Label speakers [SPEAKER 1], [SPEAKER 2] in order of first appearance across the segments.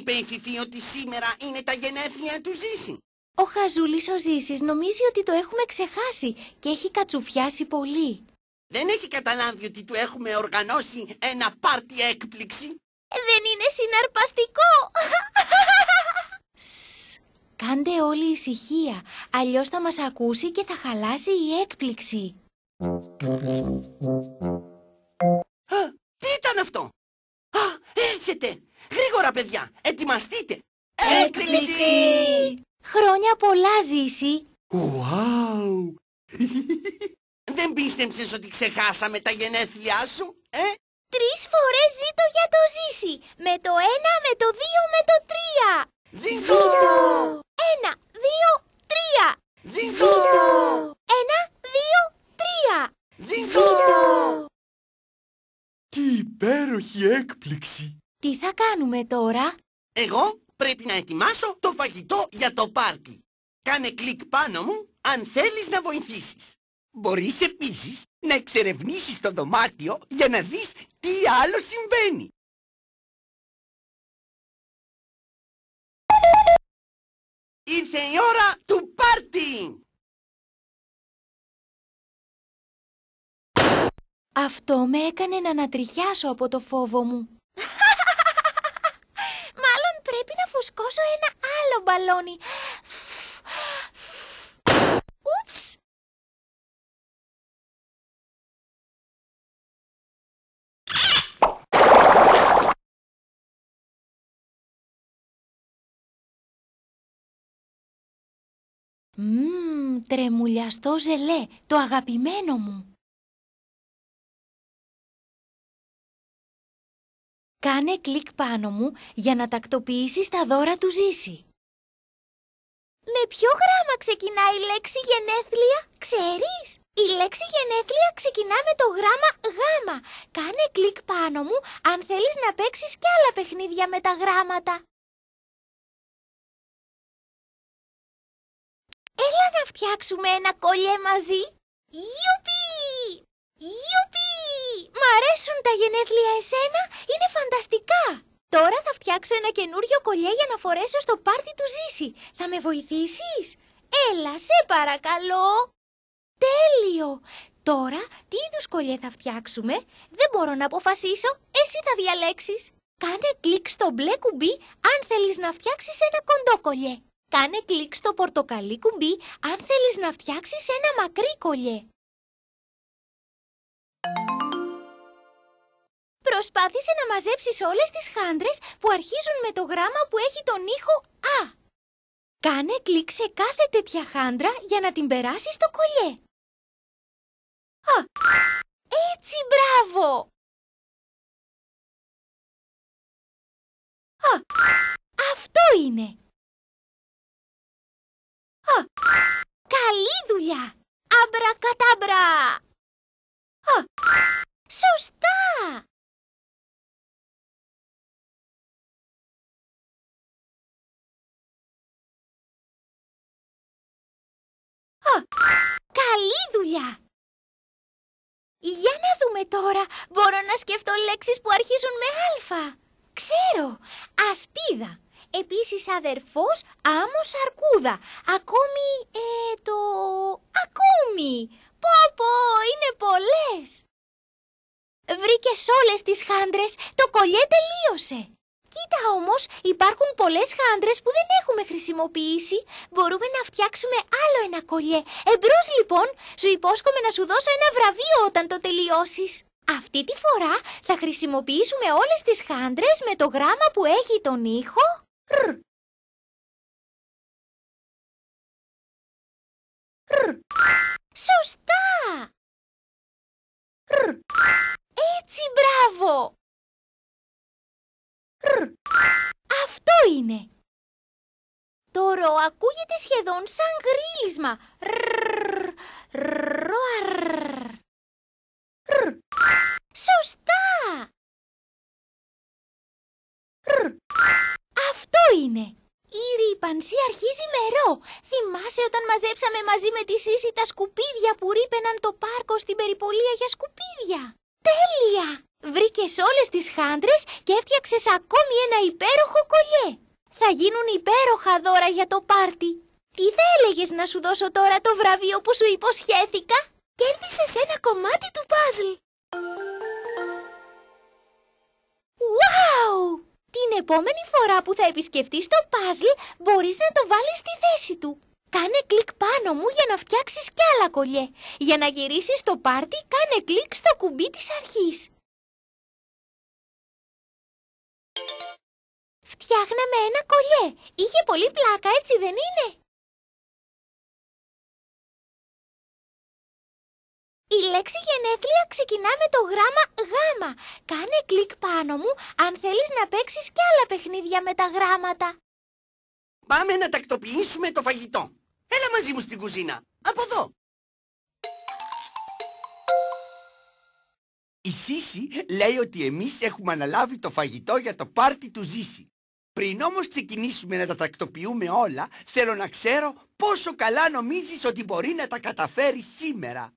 [SPEAKER 1] είπε η Φιφή ότι σήμερα είναι τα γενέθλια του Ζήση. Ο
[SPEAKER 2] Χαζούλης ο Ζήσης νομίζει ότι το έχουμε ξεχάσει και έχει κατσουφιάσει πολύ. Δεν
[SPEAKER 1] έχει καταλάβει ότι του έχουμε οργανώσει ένα πάρτι έκπληξη. Ε, δεν είναι συναρπαστικό.
[SPEAKER 2] κάντε όλη ησυχία, αλλιώς θα μας ακούσει και θα χαλάσει η έκπληξη.
[SPEAKER 1] Α, τι ήταν αυτό! Α, έρχεται! Γρήγορα παιδιά, ετοιμαστείτε. Έκπληξη! Χρόνια πολλά ζήσει.
[SPEAKER 2] Ουάου!
[SPEAKER 1] Δεν πίστεψες ότι ξεχάσαμε τα γενέθλιά σου, ε? Τρεις φορές ζήτω για το ζήσει. Με το
[SPEAKER 2] ένα, με το δύο, με το τρία. Ζήτω! Ένα, δύο, τρία. Ζήτω! Ένα, δύο, τρία. Ζήτω!
[SPEAKER 3] Τι υπέροχη έκπληξη!
[SPEAKER 2] Τι θα κάνουμε
[SPEAKER 1] τώρα? Εγώ πρέπει να ετοιμάσω το φαγητό για το πάρτι. Κάνε κλικ πάνω μου αν θέλεις να βοηθήσεις. Μπορείς επίσης να εξερευνήσεις το δωμάτιο για να δεις τι άλλο συμβαίνει.
[SPEAKER 4] Ήρθε η ώρα του πάρτι!
[SPEAKER 2] Αυτό με έκανε να ανατριχιάσω από το φόβο μου πρέπει να φουσκώσω ένα άλλο μπαλόνι.
[SPEAKER 4] Ούψ! Μμμ, τρεμουλιαστό ζελέ, το αγαπημένο μου. Κάνε κλικ πάνω μου
[SPEAKER 2] για να τακτοποιήσεις τα δώρα του Ζήση. Με ποιο γράμμα ξεκινάει η λέξη γενέθλια, ξέρεις? Η λέξη γενέθλια ξεκινά με το γράμμα γάμα. Κάνε κλικ πάνω μου αν θέλεις να παίξεις κι άλλα παιχνίδια
[SPEAKER 4] με τα γράμματα.
[SPEAKER 2] Έλα να φτιάξουμε ένα κολλιέ μαζί. Ιουπι! Ιουπι! Μ' αρέσουν τα γενέθλια εσένα, είναι φανταστικά. Τώρα θα φτιάξω ένα καινούριο κολλιέ για να φορέσω στο πάρτι του Ζήση. Θα με βοηθήσεις? Έλα, σε παρακαλώ. Τέλειο! Τώρα τι είδους κολλιέ θα φτιάξουμε, δεν μπορώ να αποφασίσω, εσύ θα διαλέξεις. Κάνε κλικ στο μπλε κουμπί αν θέλεις να φτιάξεις ένα κοντό κολλιέ. Κάνε κλικ στο πορτοκαλί κουμπί αν θέλεις να φτιάξεις ένα μακρύ κολλιέ. Προσπάθησε να μαζέψεις όλες τις χάντρες που αρχίζουν με το γράμμα που έχει τον ήχο «Α». Κάνε κλικ σε κάθε τέτοια χάντρα για να την περάσεις στο κολλιέ.
[SPEAKER 4] έτσι μπράβο! αυτό είναι! Α, καλή δουλειά! Αμπρακατάμπρα! σωστά! Α, καλή δουλειά! Για
[SPEAKER 2] να δούμε τώρα. Μπορώ να σκεφτώ λέξεις που αρχίζουν με α. Ξέρω. Ασπίδα. Επίσης αδερφός, άμος αρκούδα. Ακόμη, ε, το... Ακόμη. Πω, πω, είναι πολλές. Βρήκες όλες τις χάντρες, το κολλιέ τελείωσε. Κοίτα όμως, υπάρχουν πολλές χάντρες που δεν έχουμε χρησιμοποιήσει. Μπορούμε να φτιάξουμε άλλο ένα κολλιέ. Εμπρός λοιπόν, σου υπόσχομαι να σου δώσω ένα βραβείο όταν το τελειώσεις. Αυτή τη φορά θα χρησιμοποιήσουμε όλες τις χάντρες με το γράμμα που έχει τον ήχο. Ρ.
[SPEAKER 4] Σωστά! Έτσι μπράβο!
[SPEAKER 2] είναι. Το ρο ακούγεται σχεδόν σαν γρίλισμα. Σωστά! Αυτό είναι. Η ρήπανση αρχίζει με ρο. Θυμάσαι όταν μαζέψαμε μαζί με τη Σύση τα σκουπίδια που ρήπαιναν το πάρκο στην περιπολία για σκουπίδια. Τέλεια! Βρήκες όλες τις χάντρες και έφτιαξες ακόμη ένα υπέροχο κολλιέ. Θα γίνουν υπέροχα δώρα για το πάρτι. Τι θα έλεγες να σου δώσω τώρα το βραβείο που σου υποσχέθηκα. Κέρδισες ένα κομμάτι του παζλ. Wow! Την επόμενη φορά που θα επισκεφτείς το παζλ μπορείς να το βάλεις στη θέση του. Κάνε κλικ πάνω μου για να φτιάξεις κι άλλα κολλιέ. Για να γυρίσεις το πάρτι κάνε κλικ στο κουμπί της αρχής.
[SPEAKER 4] φτιάχναμε ένα κολλιέ. Είχε πολύ πλάκα, έτσι δεν είναι. Η λέξη γενέθλια
[SPEAKER 2] ξεκινά με το γράμμα γ. Κάνε κλικ πάνω μου αν θέλεις να παίξεις κι άλλα
[SPEAKER 1] παιχνίδια με τα γράμματα. Πάμε να τακτοποιήσουμε το φαγητό. Έλα μαζί μου στην κουζίνα. Από εδώ. Η Σύση λέει ότι εμείς έχουμε αναλάβει το φαγητό για το πάρτι του Ζήση. Πριν όμως ξεκινήσουμε να τα τακτοποιούμε όλα, θέλω να ξέρω πόσο καλά νομίζεις ότι μπορεί να τα καταφέρεις σήμερα.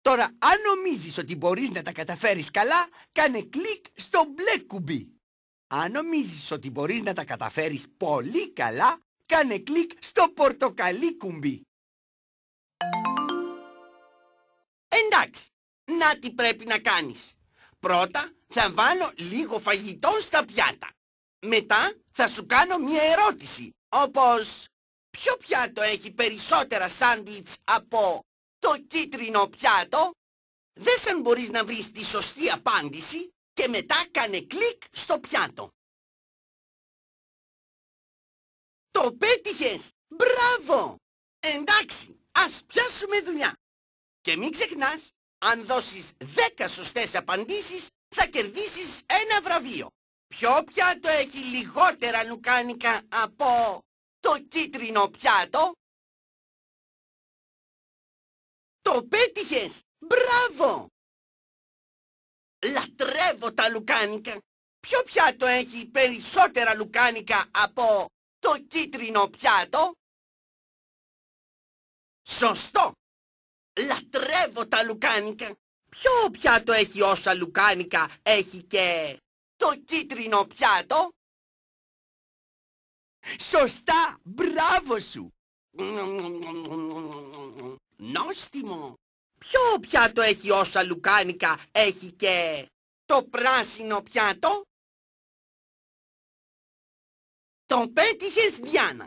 [SPEAKER 1] Τώρα, αν νομίζεις ότι μπορείς να τα καταφέρεις καλά, κάνε κλικ στο μπλε κουμπί. Αν νομίζεις ότι μπορείς να τα καταφέρεις πολύ καλά, κάνε κλικ στο πορτοκαλί κουμπί. Εντάξει, να τι πρέπει να κάνεις. Πρώτα θα βάλω λίγο φαγητό στα πιάτα. Μετά θα σου κάνω μια ερώτηση, όπως ποιο πιάτο έχει περισσότερα σάντουιτς από το κίτρινο πιάτο. Δες αν μπορείς να βρεις τη σωστή απάντηση και μετά κάνε κλικ στο πιάτο.
[SPEAKER 4] Το πέτυχες! Μπράβο!
[SPEAKER 1] Εντάξει, ας πιάσουμε δουλειά. Και μην ξεχνάς, αν δώσεις 10 σωστές απαντήσεις, θα κερδίσεις ένα βραβείο. Ποιο πιάτο έχει λιγότερα λουκάνικα από το κίτρινο πιάτο?
[SPEAKER 4] Το πέτυχες! Μπράβο! Λατρεύω τα λουκάνικα! Ποιο πιάτο έχει περισσότερα λουκάνικα από το κίτρινο πιάτο?
[SPEAKER 1] Σωστό! Λατρεύω τα λουκάνικα! Ποιο πιάτο έχει όσα λουκάνικα έχει και το κίτρινο πιάτο. Σωστά, μπράβο σου. Νόστιμο. Ποιο πιάτο έχει όσα λουκάνικα έχει και το πράσινο πιάτο. Το πέτυχες Διάνα.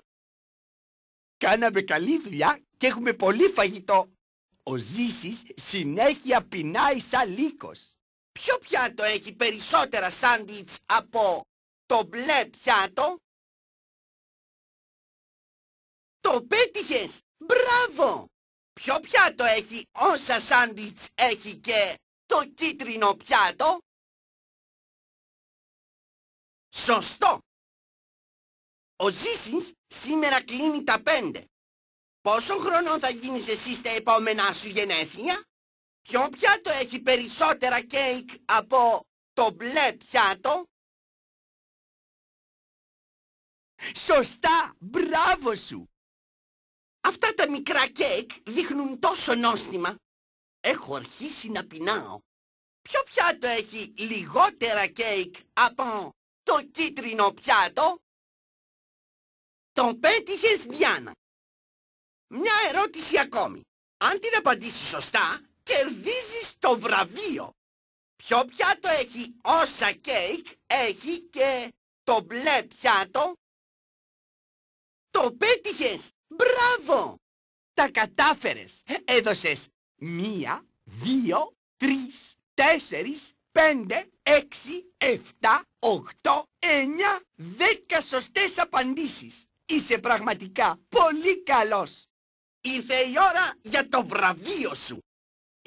[SPEAKER 1] Κάναμε καλή δουλειά και έχουμε πολύ φαγητό. Ο Ζήσης συνέχεια πεινάει σαν λύκος. Ποιο πιάτο έχει περισσότερα σάντουιτς από το μπλε
[SPEAKER 4] πιάτο? Το πέτυχες! Μπράβο! Ποιο πιάτο έχει όσα σάντουιτς έχει και το κίτρινο πιάτο? Σωστό!
[SPEAKER 1] Ο Ζήσης σήμερα κλείνει τα πέντε. Πόσο χρόνο θα γίνεις εσύ στα επόμενά σου γενέθλια? Ποιο πιάτο έχει περισσότερα κέικ από το μπλε πιάτο?
[SPEAKER 4] Σωστά! Μπράβο σου! Αυτά τα
[SPEAKER 1] μικρά κέικ δείχνουν τόσο νόστιμα. Έχω αρχίσει να πεινάω. Ποιο πιάτο έχει λιγότερα κέικ από το κίτρινο
[SPEAKER 4] πιάτο? Το πέτυχες, Διάννα! Μια
[SPEAKER 1] ερώτηση ακόμη. Αν την απαντήσεις σωστά, κερδίζεις το βραβείο. Ποιο πιάτο έχει όσα κέικ έχει και το μπλε πιάτο. Το πέτυχες! Μπράβο! Τα κατάφερες! Έδωσες μία, δύο, τρεις, τέσσερις, πέντε, έξι, εφτά, οχτώ, εννιά, δέκα σωστές απαντήσεις. Είσαι πραγματικά πολύ καλός. Ήρθε η ώρα για το βραβείο σου.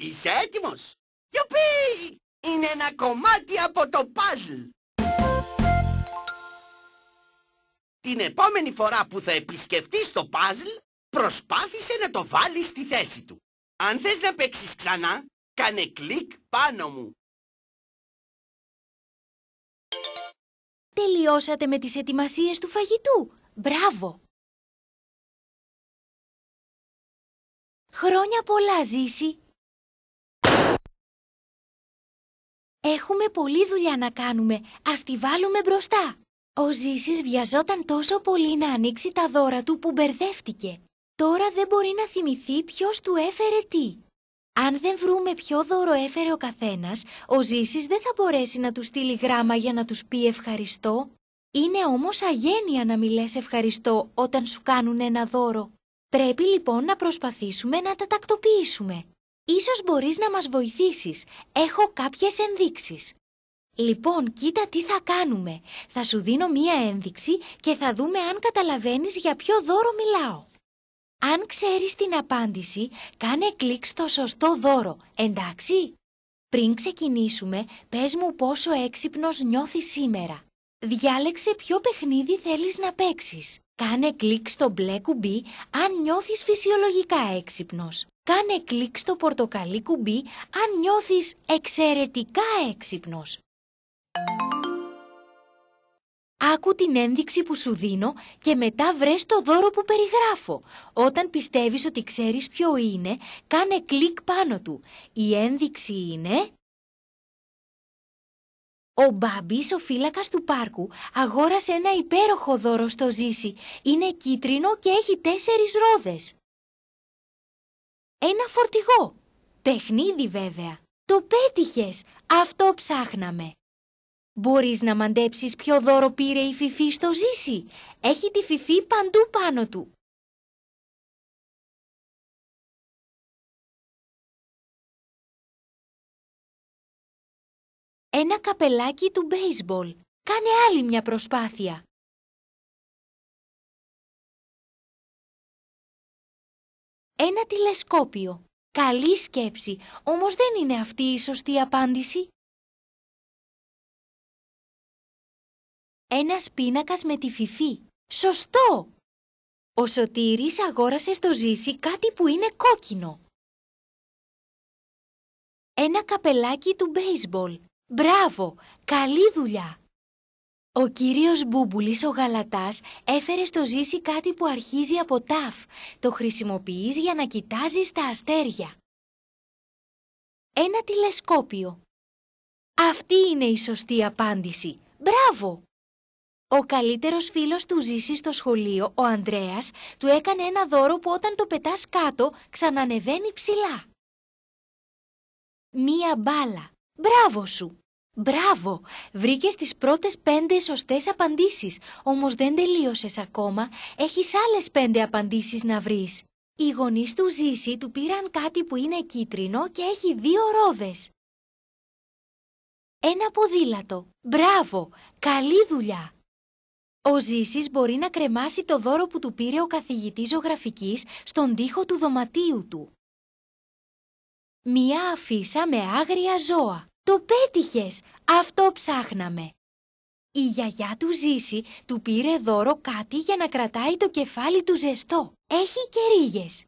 [SPEAKER 1] Είσαι έτοιμος. Γιουπί! Είναι ένα κομμάτι από το παζλ. Την επόμενη φορά που θα επισκεφτείς το παζλ, προσπάθησε να το βάλεις στη θέση του. Αν θες να παίξεις ξανά, κάνε κλικ πάνω
[SPEAKER 4] μου.
[SPEAKER 2] Τελειώσατε με
[SPEAKER 4] τις ετοιμασίες του φαγητού. Μπράβο! Χρόνια πολλά, Ζήση!
[SPEAKER 2] Έχουμε πολλή δουλειά να κάνουμε. Ας τη βάλουμε μπροστά. Ο Ζήσης βιαζόταν τόσο πολύ να ανοίξει τα δώρα του που μπερδεύτηκε. Τώρα δεν μπορεί να θυμηθεί ποιος του έφερε τι. Αν δεν βρούμε ποιο δώρο έφερε ο καθένας, ο Ζήσης δεν θα μπορέσει να του στείλει γράμμα για να τους πει ευχαριστώ. Είναι όμως αγένεια να μιλές ευχαριστώ όταν σου κάνουν ένα δώρο. Πρέπει λοιπόν να προσπαθήσουμε να τα τακτοποιήσουμε. Ίσως μπορείς να μας βοηθήσεις. Έχω κάποιες ενδείξεις. Λοιπόν, κοίτα τι θα κάνουμε. Θα σου δίνω μία ένδειξη και θα δούμε αν καταλαβαίνεις για ποιο δώρο μιλάω. Αν ξέρεις την απάντηση, κάνε κλικ στο σωστό δώρο, εντάξει? Πριν ξεκινήσουμε, πες μου πόσο έξυπνος νιώθεις σήμερα. Διάλεξε ποιο παιχνίδι θέλεις να παίξεις. Κάνε κλικ στο μπλε κουμπί αν νιώθεις φυσιολογικά έξυπνος. Κάνε κλικ στο πορτοκαλί κουμπί αν νιώθεις εξαιρετικά έξυπνος. Άκου την ένδειξη που σου δίνω και μετά βρες το δώρο που περιγράφω. Όταν πιστεύεις ότι ξέρεις ποιο είναι, κάνε κλικ πάνω του. Η ένδειξη είναι... Ο Μπάμπης, ο φύλακας του πάρκου, αγόρασε ένα υπέροχο δώρο στο ζήσι. Είναι κίτρινο και έχει τέσσερις ρόδες ένα φορτηγό. Παιχνίδι βέβαια. Το πέτυχες. Αυτό ψάχναμε. Μπορείς να μαντέψεις ποιο δώρο πήρε η Φιφή στο ζήσι. Έχει τη Φιφή παντού πάνω του.
[SPEAKER 4] Ένα καπελάκι του μπέισμπολ. Κάνε άλλη μια προσπάθεια. ένα τηλεσκόπιο. Καλή σκέψη, όμως δεν είναι αυτή η σωστή απάντηση. Ένας πίνακας
[SPEAKER 2] με τη φυφή. Σωστό! Ο Σωτήρης αγόρασε στο ζήσι κάτι που είναι κόκκινο. Ένα καπελάκι του μπέισμπολ. Μπράβο! Καλή δουλειά! Ο κύριος Μπούμπουλης ο Γαλατάς έφερε στο ζήσι κάτι που αρχίζει από τάφ. Το χρησιμοποιείς για να κοιτάζεις τα αστέρια. Ένα τηλεσκόπιο. Αυτή είναι η σωστή απάντηση. Μπράβο! Ο καλύτερος φίλος του ζήσι στο σχολείο, ο Ανδρέας, του έκανε ένα δώρο που όταν το πετάς κάτω ξανανεβαίνει ψηλά. Μία μπάλα. Μπράβο σου! Μπράβο! Βρήκες τις πρώτες πέντε σωστές απαντήσεις. Όμως δεν τελείωσες ακόμα. Έχεις άλλες πέντε απαντήσεις να βρεις. Οι γονείς του Ζήση του πήραν κάτι που είναι κίτρινο και έχει δύο ρόδες. Ένα ποδήλατο. Μπράβο! Καλή δουλειά! Ο Ζήσης μπορεί να κρεμάσει το δώρο που του πήρε ο καθηγητής ζωγραφικής στον τοίχο του δωματίου του. Μία αφίσα με άγρια ζώα. Το πέτυχες! Αυτό ψάχναμε. Η γιαγιά του Ζήση του πήρε δώρο κάτι για να κρατάει το κεφάλι του ζεστό. Έχει και ρίγες.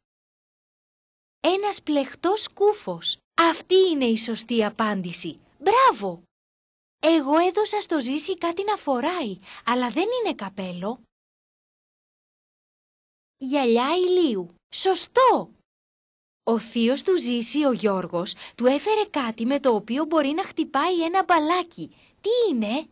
[SPEAKER 2] Ένας πλεχτός κούφος. Αυτή είναι η σωστή απάντηση. Μπράβο! Εγώ έδωσα στο Ζήση κάτι να φοράει, αλλά δεν είναι καπέλο. Γυαλιά ηλίου. Σωστό! Ο θείος του ζήσει ο Γιώργος, του έφερε κάτι με το οποίο μπορεί να χτυπάει ένα μπαλάκι. Τι είναι?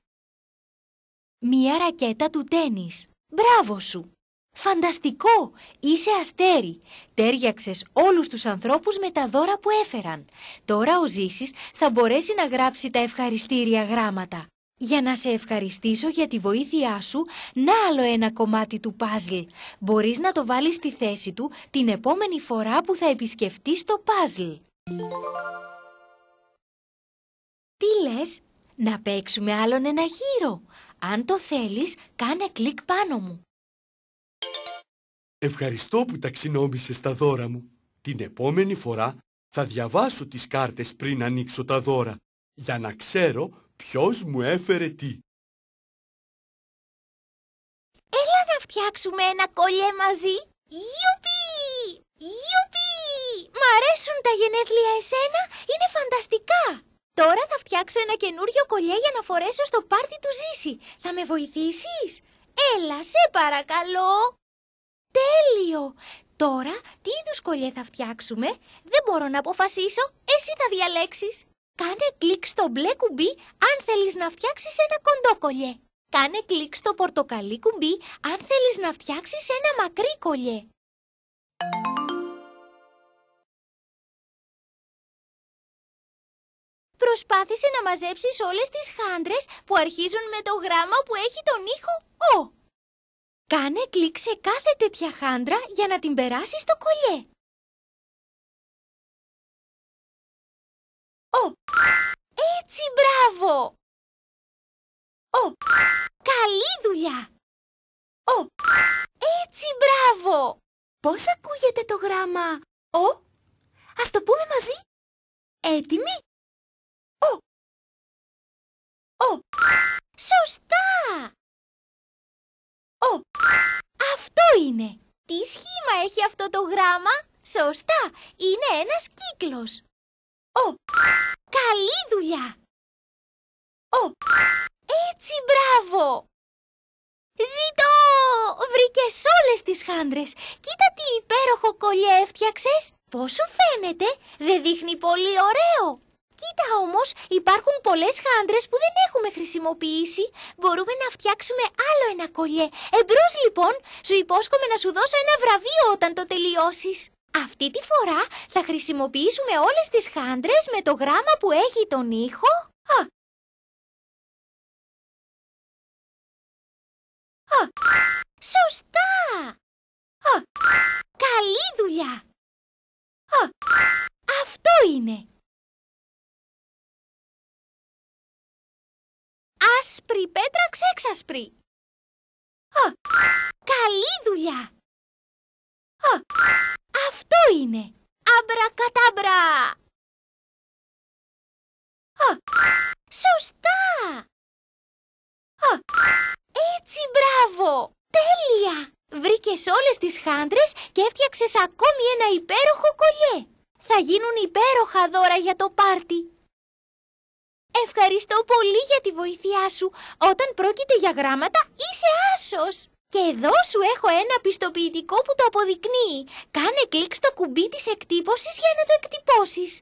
[SPEAKER 2] Μία ρακέτα του τένις. Μπράβο σου! Φανταστικό! Είσαι αστέρι. Τέριαξες όλους τους ανθρώπους με τα δώρα που έφεραν. Τώρα ο Ζήσης θα μπορέσει να γράψει τα ευχαριστήρια γράμματα. Για να σε ευχαριστήσω για τη βοήθειά σου, να άλλο ένα κομμάτι του παζλ. Μπορείς να το βάλεις στη θέση του την επόμενη φορά που θα επισκεφτείς το παζλ. Τι λες, να παίξουμε άλλον ένα γύρο. Αν το θέλεις, κάνε κλικ πάνω μου.
[SPEAKER 3] Ευχαριστώ που ταξινόμησες τα δώρα μου. Την επόμενη φορά θα διαβάσω τις κάρτες πριν ανοίξω τα δώρα, για να ξέρω Ποιος μου έφερε τι.
[SPEAKER 2] Έλα να φτιάξουμε ένα κολλιέ μαζί. Ιουπι! Ιουπι! Μ' αρέσουν τα γενέθλια εσένα, είναι φανταστικά. Τώρα θα φτιάξω ένα καινούριο κολλιέ για να φορέσω στο πάρτι του Ζήση. Θα με βοηθήσεις? Έλα, σε παρακαλώ. Τέλειο! Τώρα τι είδους κολλιέ θα φτιάξουμε? Δεν μπορώ να αποφασίσω. Εσύ θα διαλέξεις. Κάνε κλικ στο μπλε κουμπί αν θέλεις να φτιάξεις ένα κοντό κολλιέ. Κάνε κλικ στο πορτοκαλί κουμπί αν θέλεις να φτιάξεις ένα μακρύ κολλιέ. Προσπάθησε να μαζέψεις όλες τις χάντρες που αρχίζουν με το γράμμα που έχει τον ήχο «Ο». Κάνε κλικ σε κάθε τέτοια χάντρα για να την περάσεις στο κολλιέ.
[SPEAKER 4] Ο. Έτσι, μπράβο. Ο. Καλή δουλειά. Ο. Έτσι, μπράβο. Πώς ακούγεται το γράμμα «ο» Ας το πούμε μαζί. Έτοιμοι. «Ο». «Ο». Σωστά.
[SPEAKER 2] «Ο». Αυτό είναι. Τι σχήμα έχει αυτό το γράμμα. Σωστά. Είναι ένας κύκλος. Ο. Καλή δουλειά. Ο. Έτσι μπράβο. Ζήτω! Βρήκες όλες τις χάντρες. Κοίτα τι υπέροχο κολλιέ έφτιαξες. Πώς σου φαίνεται, δεν δείχνει πολύ ωραίο. Κοίτα όμως, υπάρχουν πολλές χάντρες που δεν έχουμε χρησιμοποιήσει. Μπορούμε να φτιάξουμε άλλο ένα κολλιέ. Εμπρός λοιπόν, σου υπόσχομαι να σου δώσω ένα βραβείο όταν το τελειώσεις. Αυτή τη φορά θα χρησιμοποιήσουμε όλες τις χάντρες με το γράμμα που έχει τον
[SPEAKER 4] ήχο. Σωστά! Α. Καλή δουλειά! Αυτό είναι! Άσπρη πέτρα ξέξασπρη! Α. Καλή δουλειά! αυτό είναι! Αμπρακατάμπρα!
[SPEAKER 2] Α, σωστά! Α, έτσι μπράβο! Τέλεια! Βρήκες όλες τις χάντρες και έφτιαξες ακόμη ένα υπέροχο κολλιέ. Θα γίνουν υπέροχα δώρα για το πάρτι. Ευχαριστώ πολύ για τη βοήθειά σου. Όταν πρόκειται για γράμματα είσαι άσος. Και εδώ σου έχω ένα πιστοποιητικό που το αποδεικνύει. Κάνε κλικ στο κουμπί της εκτύπωσης για να το εκτυπώσεις.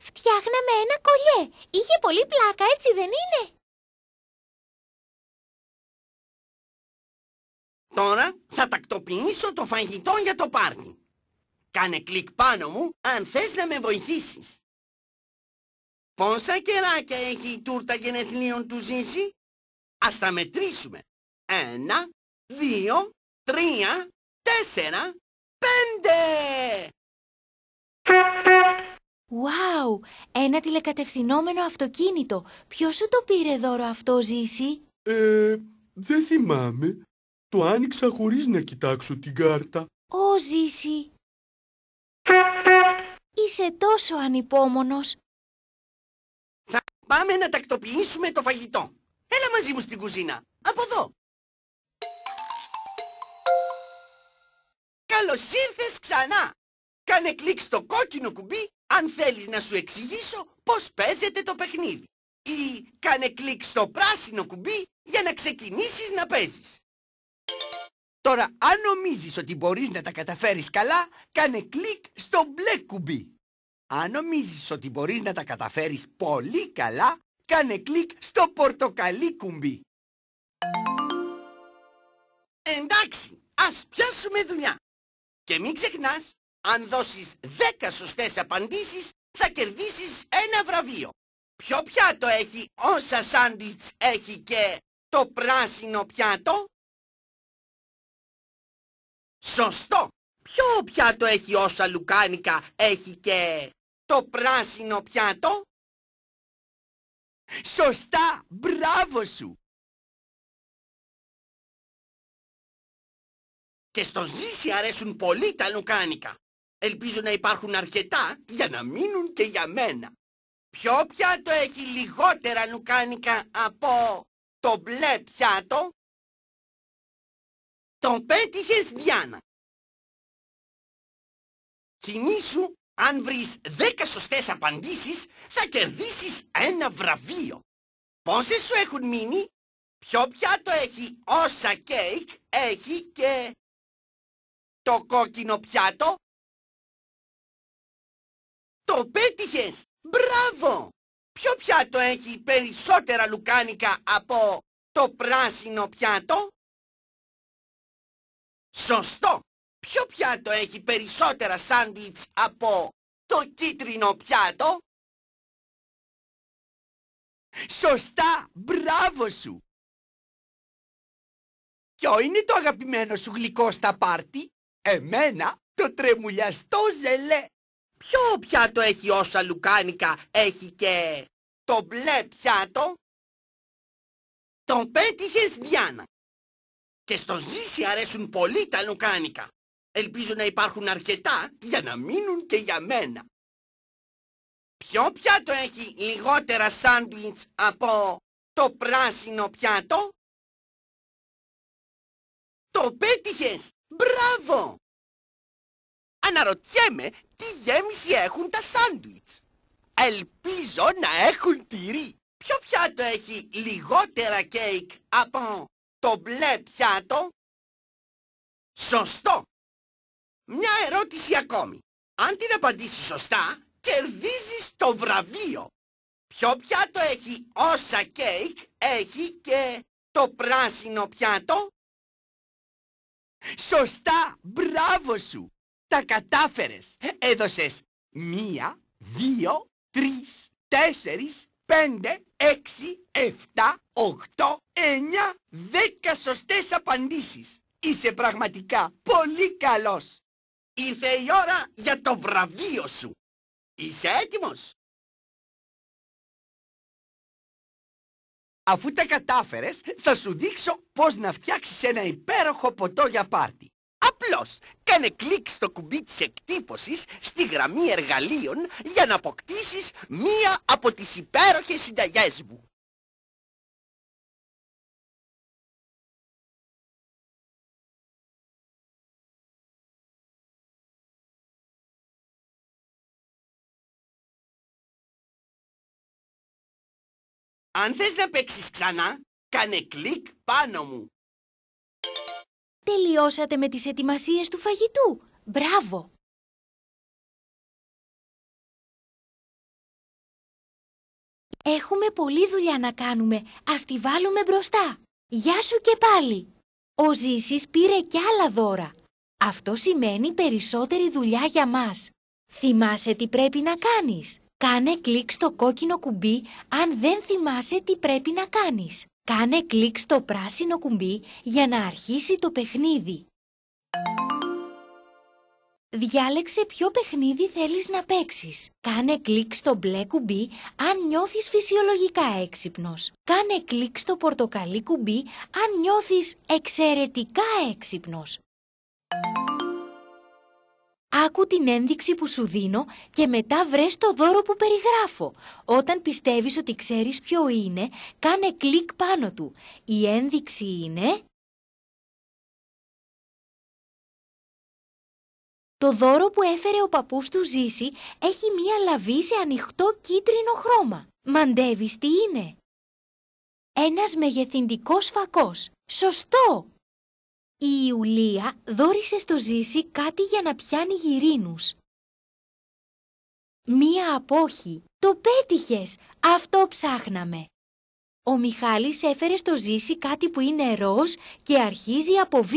[SPEAKER 4] Φτιάχναμε ένα κολλιέ. Είχε πολύ πλάκα, έτσι δεν είναι. Τώρα θα τακτοποιήσω το φαγητό
[SPEAKER 1] για το πάρτι. Κάνε κλικ πάνω μου αν θες να με βοηθήσεις. Πόσα κεράκια έχει η τούρτα γενεθλίων του Ζήση. Ας τα μετρήσουμε. Ένα, δύο, τρία, τέσσερα, πέντε. Wow,
[SPEAKER 2] ένα τηλεκατευθυνόμενο αυτοκίνητο. Ποιος σου το πήρε δώρο αυτό, Ζήση?
[SPEAKER 3] Ε, δεν θυμάμαι. Το άνοιξα χωρίς να κοιτάξω την κάρτα.
[SPEAKER 2] Ω, Ζήση. Είσαι τόσο ανυπόμονος.
[SPEAKER 1] Πάμε να τακτοποιήσουμε το φαγητό. Έλα μαζί μου στην κουζίνα. Από εδώ. Καλώς ήρθες ξανά. Κάνε κλικ στο κόκκινο κουμπί αν θέλεις να σου εξηγήσω πώς παίζεται το παιχνίδι. Ή κάνε κλικ στο πράσινο κουμπί για να ξεκινήσεις να παίζεις. Τώρα, αν νομίζεις ότι μπορείς να τα καταφέρεις καλά, κάνε κλικ στο μπλε κουμπί. Αν νομίζεις ότι μπορείς να τα καταφέρεις πολύ καλά, κάνε κλικ στο πορτοκαλί κουμπί. Εντάξει, ας πιάσουμε δουλειά. Και μην ξεχνάς, αν δώσεις 10 σωστές απαντήσεις, θα κερδίσεις ένα βραβείο. Ποιο πιάτο έχει όσα σάντουιτς έχει και το πράσινο πιάτο? Σωστό! Ποιο πιάτο έχει όσα λουκάνικα έχει και το πράσινο πιάτο. Σωστά, μπράβο σου.
[SPEAKER 4] Και στο ζήσι αρέσουν
[SPEAKER 1] πολύ τα λουκάνικα. Ελπίζω να υπάρχουν αρκετά για να μείνουν και για μένα. Ποιο πιάτο έχει λιγότερα λουκάνικα από το
[SPEAKER 4] μπλε πιάτο. Το πέτυχες Διάνα. Κινήσου αν βρεις 10 σωστές απαντήσεις,
[SPEAKER 1] θα κερδίσεις ένα βραβείο. Πόσες σου έχουν μείνει? Ποιο πιάτο έχει όσα κέικ έχει και... Το
[SPEAKER 4] κόκκινο πιάτο? Το πέτυχες! Μπράβο! Ποιο πιάτο έχει περισσότερα λουκάνικα από
[SPEAKER 1] το πράσινο πιάτο? Σωστό! Ποιο πιάτο έχει περισσότερα σάντουιτς από το κίτρινο πιάτο?
[SPEAKER 4] Σωστά! Μπράβο σου!
[SPEAKER 1] Ποιο είναι το αγαπημένο σου γλυκό στα πάρτι? Εμένα το τρεμουλιαστό ζελέ! Ποιο πιάτο έχει όσα λουκάνικα έχει και το μπλε πιάτο? Τον πέτυχες Διάνα! Και στο ζήσι αρέσουν πολύ τα λουκάνικα. Ελπίζω να υπάρχουν αρκετά για να μείνουν και για μένα. Ποιο πιάτο έχει λιγότερα σάντουιτς από το πράσινο πιάτο?
[SPEAKER 4] Το πέτυχες! Μπράβο!
[SPEAKER 1] Αναρωτιέμαι τι γέμιση έχουν τα σάντουιτς. Ελπίζω να έχουν τυρί. Ποιο πιάτο έχει λιγότερα κέικ από το μπλε πιάτο? Σωστό! Μια ερώτηση ακόμη. Αν την απαντήσεις σωστά, κερδίζεις το βραβείο. Ποιο πιάτο έχει όσα κέικ έχει και το πράσινο πιάτο. Σωστά, μπράβο σου. Τα κατάφερες. Έδωσες μία, δύο, τρεις, τέσσερις, πέντε, έξι, εφτά, οχτώ, εννιά, δέκα σωστές απαντήσεις. Είσαι πραγματικά πολύ καλός. Ήρθε η ώρα για το βραβείο σου. Είσαι έτοιμος.
[SPEAKER 4] Αφού τα κατάφερες,
[SPEAKER 1] θα σου δείξω πώς να φτιάξεις ένα υπέροχο ποτό για πάρτι. Απλώς, κάνε κλικ στο κουμπί της εκτύπωσης στη γραμμή εργαλείων για να αποκτήσεις μία από τις υπέροχες συνταγές μου.
[SPEAKER 4] Αν θες να παίξεις ξανά, κάνε κλικ πάνω μου. Τελειώσατε με τις ετοιμασίες του φαγητού. Μπράβο!
[SPEAKER 2] Έχουμε πολλή δουλειά να κάνουμε. Ας τη βάλουμε μπροστά. Γεια σου και πάλι! Ο Ζήσης πήρε κι άλλα δώρα. Αυτό σημαίνει περισσότερη δουλειά για μας. Θυμάσαι τι πρέπει να κάνεις. Κάνε κλικ στο κόκκινο κουμπί αν δεν θυμάσαι τι πρέπει να κάνεις. Κάνε κλικ στο πράσινο κουμπί για να αρχίσει το παιχνίδι. Διάλεξε ποιο παιχνίδι θέλεις να παίξεις. Κάνε κλικ στο μπλε κουμπί αν νιώθεις φυσιολογικά έξυπνος. Κάνε κλικ στο πορτοκαλί κουμπί αν νιώθεις εξαιρετικά έξυπνος. Άκου την ένδειξη που σου δίνω και μετά βρες το δώρο που περιγράφω. Όταν πιστεύεις ότι ξέρεις ποιο είναι, κάνε κλικ πάνω του. Η ένδειξη είναι... Το δώρο που έφερε ο παππούς του Ζήση έχει μία λαβή σε ανοιχτό κίτρινο χρώμα. Μαντεύεις τι είναι. Ένας μεγεθυντικός φακός. Σωστό! η Ιουλία δόρισε στο ζήσει κάτι για να πιάνει γυρίνους. Μία απόχη. Το πέτυχες. Αυτό ψάχναμε. Ο Μιχάλης έφερε στο Ζήση κάτι που είναι ροζ και αρχίζει από β.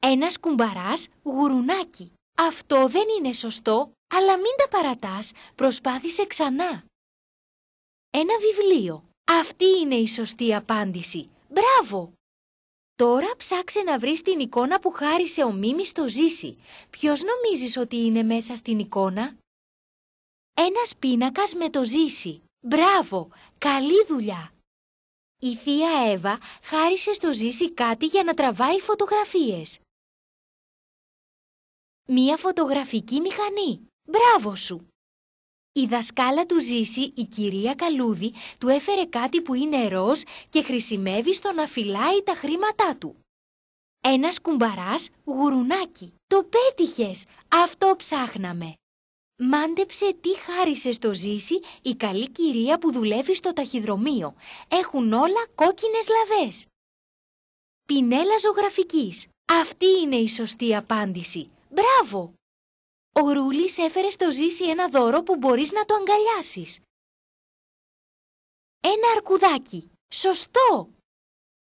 [SPEAKER 2] Ένας κουμπαράς γουρουνάκι. Αυτό δεν είναι σωστό. Αλλά μην τα παρατάς, προσπάθησε ξανά. Ένα βιβλίο. Αυτή είναι η σωστή απάντηση. Μπράβο! Τώρα ψάξε να βρεις την εικόνα που χάρισε ο Μίμης στο Ζήση. Ποιος νομίζεις ότι είναι μέσα στην εικόνα? Ένας πίνακας με το ζήσει. Μπράβο! Καλή δουλειά! Η θεία Εύα χάρισε στο ζήσι κάτι για να τραβάει φωτογραφίες. Μία φωτογραφική μηχανή. «Μπράβο σου». Η δασκάλα του Ζήση, η κυρία Καλούδη, του έφερε κάτι που είναι ροζ και χρησιμεύει στο να φυλάει τα χρήματά του. Ένας κουμπαράς γουρουνάκι. Το πέτυχες! Αυτό ψάχναμε. Μάντεψε τι χάρισε στο Ζήση η καλή κυρία που δουλεύει στο ταχυδρομείο. Έχουν όλα κόκκινες λαβές. Πινέλα ζωγραφικής. Αυτή είναι η σωστή απάντηση. Μπράβο! ο Ρούλης έφερε στο Ζήση ένα δώρο που μπορείς να το αγκαλιάσεις. Ένα αρκουδάκι. Σωστό!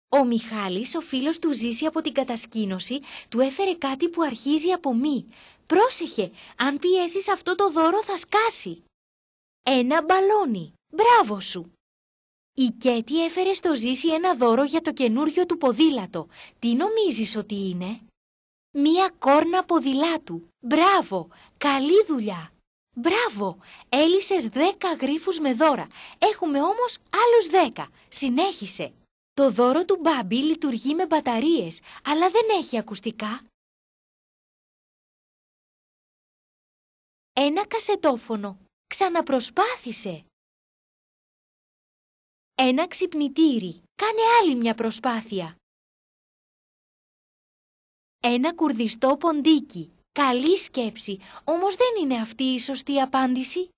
[SPEAKER 2] Ο Μιχάλης, ο φίλος του Ζήση από την κατασκήνωση, του έφερε κάτι που αρχίζει από μη. Πρόσεχε, αν πιέσεις αυτό το δώρο θα σκάσει. Ένα μπαλόνι. Μπράβο σου! Η Κέτη έφερε στο Ζήση ένα δώρο για το καινούριο του ποδήλατο. Τι νομίζεις ότι είναι? Μία κόρνα ποδηλάτου. Μπράβο, καλή δουλειά. Μπράβο, έλυσες 10 γρίφους με δώρα. Έχουμε όμως άλλους 10. Συνέχισε. Το δώρο του Μπάμπι λειτουργεί με μπαταρίες, αλλά δεν έχει ακουστικά. Ένα κασετόφωνο. Ξαναπροσπάθησε. Ένα ξυπνητήρι. Κάνε άλλη μια προσπάθεια. Ένα κουρδιστό ποντίκι. Καλή σκέψη, όμως δεν είναι αυτή η σωστή απάντηση.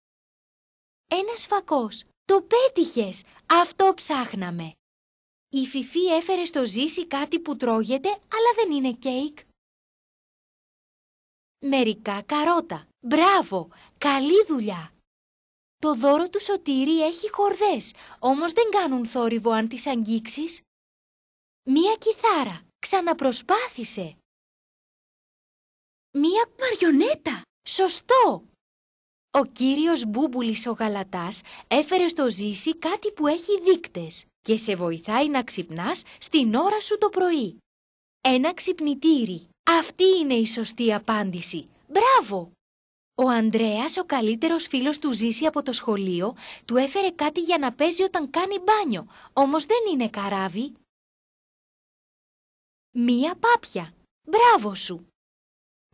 [SPEAKER 2] Ένας φακός. Το πέτυχες. Αυτό ψάχναμε. Η Φιφή έφερε στο ζήσι κάτι που τρώγεται, αλλά δεν είναι κέικ. Μερικά καρότα. Μπράβο! Καλή δουλειά! Το δώρο του σωτήρι έχει χορδές, όμως δεν κάνουν θόρυβο αν τις αγγίξεις. Μία κιθάρα. Ξαναπροσπάθησε. Μία μαριονέτα. Σωστό. Ο κύριος Μπούμπουλης ο Γαλατάς έφερε στο ζήσι κάτι που έχει δείκτες και σε βοηθάει να ξυπνάς στην ώρα σου το πρωί. Ένα ξυπνητήρι. Αυτή είναι η σωστή απάντηση. Μπράβο! Ο Ανδρέας, ο καλύτερος φίλος του Ζήση από το σχολείο, του έφερε κάτι για να παίζει όταν κάνει μπάνιο, όμως δεν είναι καράβι. Μία πάπια. Μπράβο σου!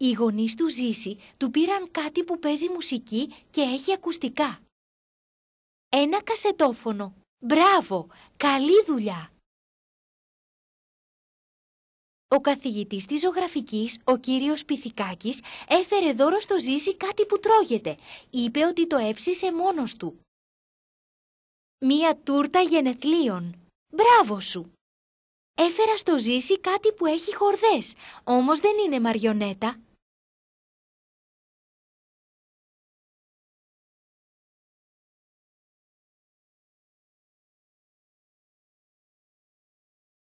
[SPEAKER 2] Οι γονείς του Ζήση του πήραν κάτι που παίζει μουσική και έχει ακουστικά. Ένα κασετόφωνο. Μπράβο! Καλή δουλειά! Ο καθηγητής της ζωγραφικής, ο κύριος Πυθικάκης, έφερε δώρο στο Ζήση κάτι που τρώγεται. Είπε ότι το έψησε μόνος του. Μία τούρτα γενεθλίων. Μπράβο σου! Έφερα στο Ζήση κάτι που έχει χορδές, όμως δεν είναι μαριονέτα.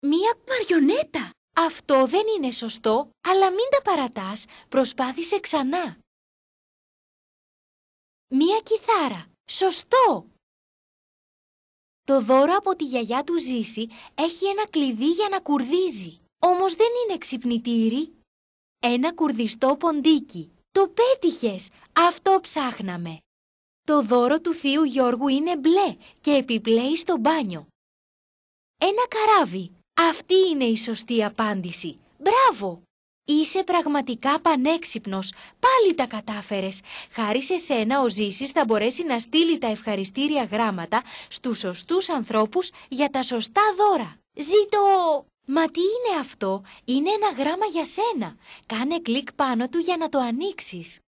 [SPEAKER 4] μία μαριονέτα. Αυτό
[SPEAKER 2] δεν είναι σωστό, αλλά μην τα παρατάς, προσπάθησε ξανά. Μία κιθάρα. Σωστό! Το δώρο από τη γιαγιά του Ζήση έχει ένα κλειδί για να κουρδίζει. Όμως δεν είναι ξυπνητήρι. Ένα κουρδιστό ποντίκι. Το πέτυχες! Αυτό ψάχναμε. Το δώρο του θείου Γιώργου είναι μπλε και επιπλέει στο μπάνιο. Ένα καράβι. Αυτή είναι η σωστή απάντηση. Μπράβο! Είσαι πραγματικά πανέξυπνος. Πάλι τα κατάφερες. Χάρη σε σένα ο Ζήσης θα μπορέσει να στείλει τα ευχαριστήρια γράμματα στους σωστούς ανθρώπους για τα σωστά δώρα. Ζήτω! Μα τι είναι αυτό, είναι ένα γράμμα για σένα. Κάνε κλικ πάνω του για να το ανοίξεις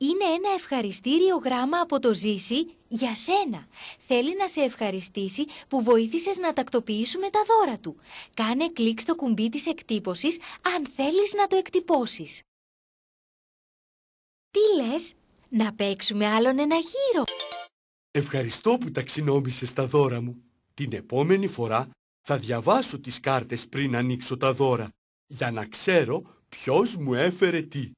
[SPEAKER 2] είναι ένα ευχαριστήριο γράμμα από το Ζήση για σένα. Θέλει να σε ευχαριστήσει που βοήθησες να τακτοποιήσουμε τα δώρα του. Κάνε κλικ στο κουμπί της εκτύπωσης αν θέλεις να το εκτυπώσεις. Τι λες, να παίξουμε άλλον ένα γύρο.
[SPEAKER 3] Ευχαριστώ που ταξινόμησες τα δώρα μου. Την επόμενη φορά θα διαβάσω τις κάρτες πριν ανοίξω τα δώρα, για να ξέρω ποιος μου έφερε τι.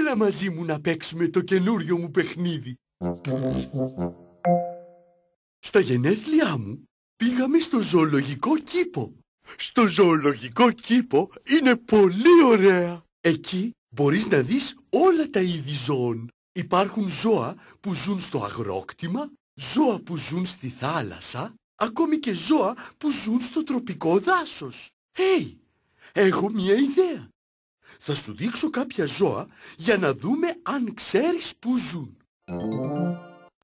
[SPEAKER 4] Έλα μαζί μου να παίξουμε το καινούριο μου
[SPEAKER 3] παιχνίδι. Στα γενέθλιά μου πήγαμε στο ζωολογικό κήπο. Στο ζωολογικό κήπο είναι πολύ ωραία. Εκεί μπορείς να δεις όλα τα είδη ζώων. Υπάρχουν ζώα που ζουν στο αγρόκτημα, ζώα που ζουν στη θάλασσα, ακόμη και ζώα που ζουν στο τροπικό δάσος. Hey, έχω μια ιδέα. Θα σου δείξω κάποια ζώα για να δούμε αν ξέρεις που ζουν.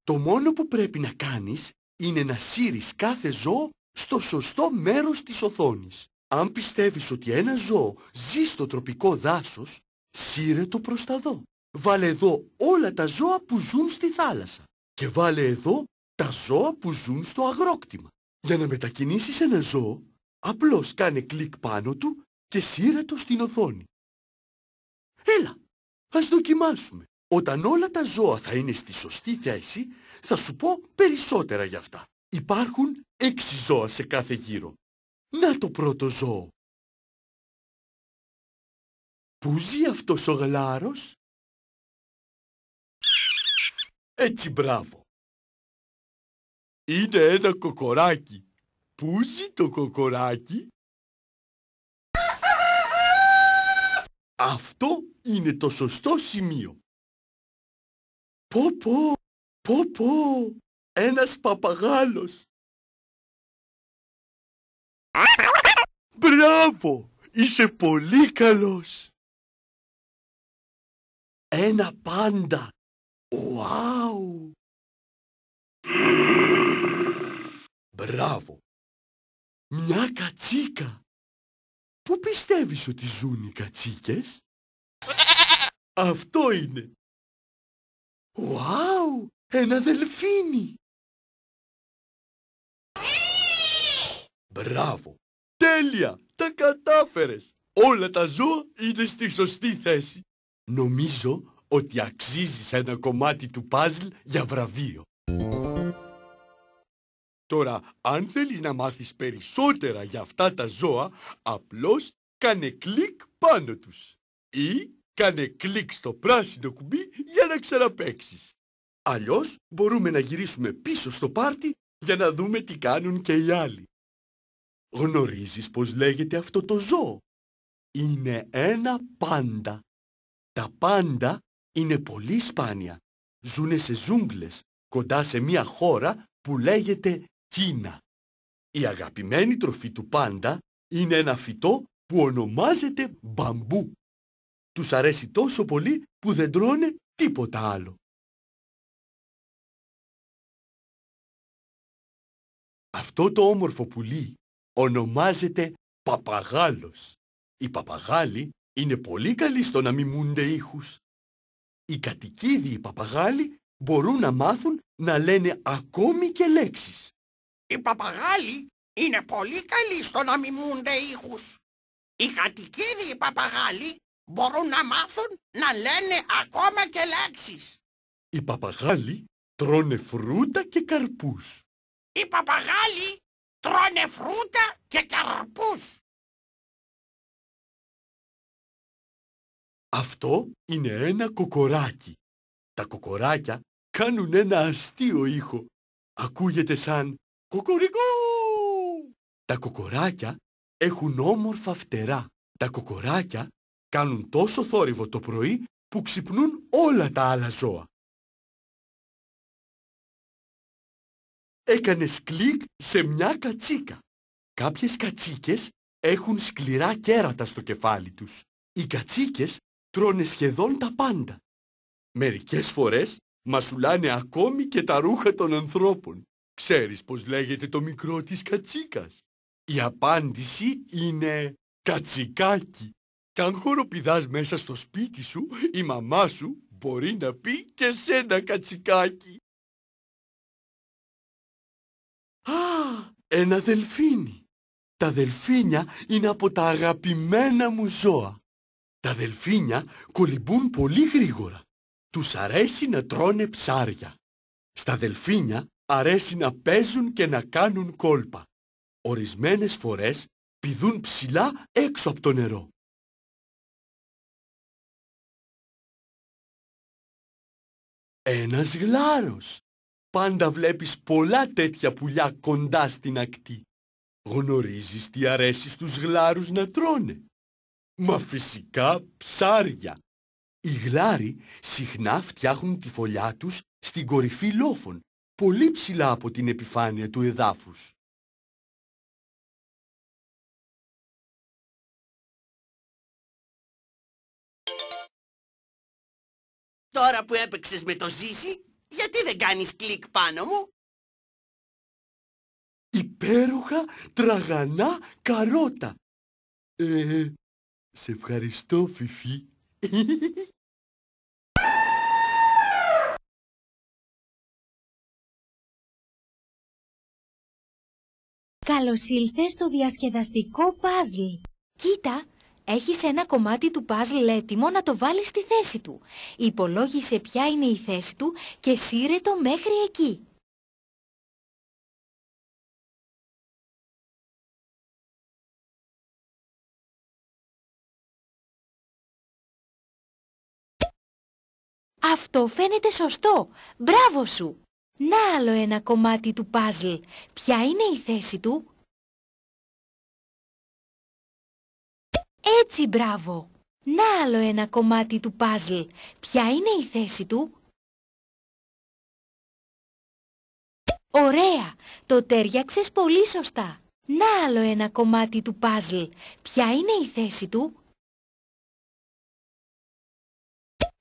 [SPEAKER 3] Το μόνο που πρέπει να κάνεις είναι να σύρεις κάθε ζώο στο σωστό μέρος της οθόνης. Αν πιστεύεις ότι ένα ζώο ζει στο τροπικό δάσος, σύρε το προς τα δω. Βάλε εδώ όλα τα ζώα που ζουν στη θάλασσα και βάλε εδώ τα ζώα που ζουν στο αγρόκτημα. Για να μετακινήσεις ένα ζώο, απλώς κάνε κλικ πάνω του και σύρε το στην οθόνη. Έλα, ας δοκιμάσουμε. Όταν όλα τα ζώα θα είναι στη σωστή θέση, θα σου πω περισσότερα γι' αυτά. Υπάρχουν έξι ζώα σε κάθε γύρο. Να το πρώτο ζώο.
[SPEAKER 4] Πού ζει αυτός ο γλάρος?
[SPEAKER 3] Έτσι μπράβο. Είναι ένα κοκοράκι. Πού ζει το κοκοράκι? Αυτό είναι το σωστό σημείο.
[SPEAKER 4] Πω πω, πω πω, ένας παπαγάλος. Μπράβο, είσαι πολύ καλός. Ένα πάντα. Ουάου. Μπράβο. Μια κατσίκα. Πού πιστεύεις ότι ζουν οι κατσίκες? Αυτό είναι.
[SPEAKER 3] Ουάου!
[SPEAKER 4] Ένα δελφίνι!
[SPEAKER 3] Μπράβο! Τέλεια! Τα κατάφερες! Όλα τα ζώα είναι στη σωστή θέση. Νομίζω ότι αξίζεις ένα κομμάτι του παζλ για βραβείο. Τώρα, αν θέλεις να μάθεις περισσότερα για αυτά τα ζώα, απλώς κάνε κλικ πάνω τους. Ή κάνε κλικ στο πράσινο κουμπί για να ξαναπέξεις. Αλλιώς μπορούμε να γυρίσουμε πίσω στο πάρτι για να δούμε τι κάνουν και οι άλλοι. Γνωρίζεις πως λέγεται αυτό το ζώο. Είναι ένα πάντα. Τα πάντα είναι πολύ σπάνια. Ζούνε σε ζούγκλες, κοντά σε μια χώρα που λέγεται Κίνα. Η αγαπημένη τροφή του πάντα είναι ένα φυτό που ονομάζεται μπαμπού. Τους αρέσει τόσο πολύ που δεν τρώνε τίποτα άλλο. Αυτό το όμορφο πουλί ονομάζεται παπαγάλος. Οι παπαγάλοι είναι πολύ καλοί στο να μιμούνται ήχους. Οι κατοικίδιοι παπαγάλοι μπορούν να μάθουν να λένε ακόμη και λέξεις. Οι παπαγάλοι
[SPEAKER 1] είναι πολύ καλοί στο να μιμούνται ήχους. Οι κατοικίδιοι παπαγάλοι μπορούν να μάθουν να λένε ακόμα και λέξεις.
[SPEAKER 3] Οι παπαγάλοι τρώνε φρούτα και καρπούς.
[SPEAKER 1] Οι παπαγάλοι
[SPEAKER 4] τρώνε φρούτα και καρπούς.
[SPEAKER 3] Αυτό είναι ένα κοκοράκι. Τα κοκοράκια κάνουν ένα αστείο ήχο. Ακούγεται σαν Κοκορικό! Τα κοκοράκια έχουν όμορφα φτερά. Τα κοκοράκια κάνουν τόσο θόρυβο το πρωί που ξυπνούν όλα τα άλλα ζώα.
[SPEAKER 4] Έκανες κλικ σε μια κατσίκα.
[SPEAKER 3] Κάποιες κατσίκες έχουν σκληρά κέρατα στο κεφάλι τους. Οι κατσίκες τρώνε σχεδόν τα πάντα. Μερικές φορές μασουλάνε ακόμη και τα ρούχα των ανθρώπων. Ξέρεις πως λέγεται το μικρό της κατσίκας. Η απάντηση είναι κατσικάκι. Κι αν χοροπηδάς μέσα στο σπίτι σου, η μαμά σου μπορεί να πει και σένα κατσικάκι. Α, ένα δελφίνι. Τα δελφίνια είναι από τα αγαπημένα μου ζώα. Τα δελφίνια κολυμπούν πολύ γρήγορα. Τους αρέσει να τρώνε ψάρια. Στα δελφίνια αρέσει να παίζουν και να κάνουν κόλπα. Ορισμένες φορές πηδούν ψηλά έξω από το νερό. Ένας γλάρος. Πάντα βλέπεις πολλά τέτοια πουλιά κοντά στην ακτή. Γνωρίζεις τι αρέσει στους γλάρους να τρώνε. Μα φυσικά ψάρια. Οι γλάροι συχνά φτιάχνουν τη φωλιά τους στην κορυφή λόφων πολύ ψηλά από την επιφάνεια του εδάφους.
[SPEAKER 4] Τώρα που έπαιξες με το ζήσι, γιατί δεν κάνεις κλικ πάνω μου?
[SPEAKER 3] Υπέροχα τραγανά καρότα. Ε, σε ευχαριστώ, Φιφί.
[SPEAKER 2] Καλώς ήλθες στο διασκεδαστικό παζλ. Κοίτα, έχεις ένα κομμάτι του παζλ έτοιμο να το βάλεις στη θέση του. Υπολόγισε ποια είναι η θέση του και σύρε το μέχρι εκεί. Αυτό φαίνεται σωστό. Μπράβο σου! Να άλλο ένα κομμάτι του παζλ. Ποια είναι η θέση του? Έτσι, μπράβο. Να άλλο ένα κομμάτι του παζλ. Ποια είναι η θέση του? Ωραία! Το τέριαξες πολύ σωστά. Να άλλο ένα κομμάτι του παζλ. Ποια είναι η θέση του?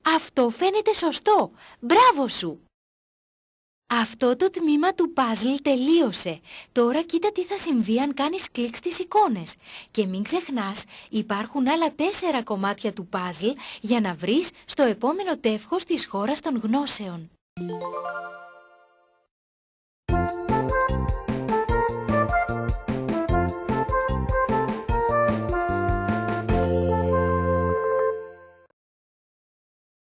[SPEAKER 2] Αυτό φαίνεται σωστό. Μπράβο σου! Αυτό το τμήμα του παζλ τελείωσε. Τώρα κοίτα τι θα συμβεί αν κάνεις κλικ στις εικόνες. Και μην ξεχνάς, υπάρχουν άλλα τέσσερα κομμάτια του παζλ για να βρεις στο επόμενο τεύχος της χώρας των γνώσεων.